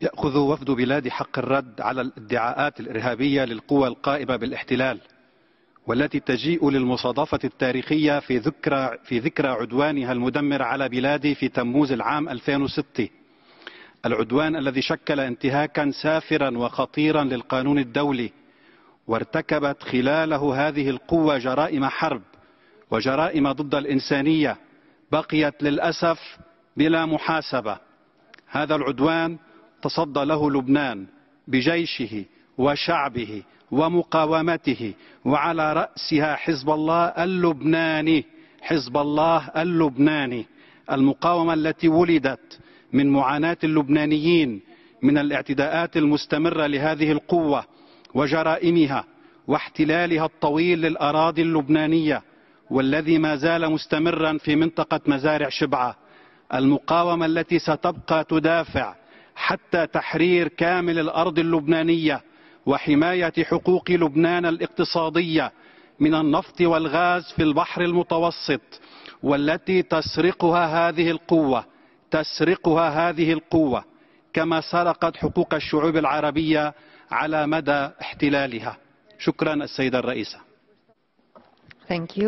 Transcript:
يأخذ وفد بلاد حق الرد على الادعاءات الإرهابية للقوى القائمة بالاحتلال والتي تجيء للمصادفة التاريخية في ذكرى, في ذكرى عدوانها المدمر على بلادي في تموز العام 2006 العدوان الذي شكل انتهاكا سافرا وخطيرا للقانون الدولي وارتكبت خلاله هذه القوة جرائم حرب وجرائم ضد الإنسانية بقيت للأسف بلا محاسبة هذا العدوان تصدى له لبنان بجيشه وشعبه ومقاومته وعلى رأسها حزب الله اللبناني حزب الله اللبناني المقاومة التي ولدت من معاناة اللبنانيين من الاعتداءات المستمرة لهذه القوة وجرائمها واحتلالها الطويل للأراضي اللبنانية والذي ما زال مستمرا في منطقة مزارع شبعة المقاومة التي ستبقى تدافع حتى تحرير كامل الأرض اللبنانية وحماية حقوق لبنان الاقتصادية من النفط والغاز في البحر المتوسط والتي تسرقها هذه القوة تسرقها هذه القوة كما سرقت حقوق الشعوب العربية على مدى احتلالها شكرا السيدة الرئيسة Thank you.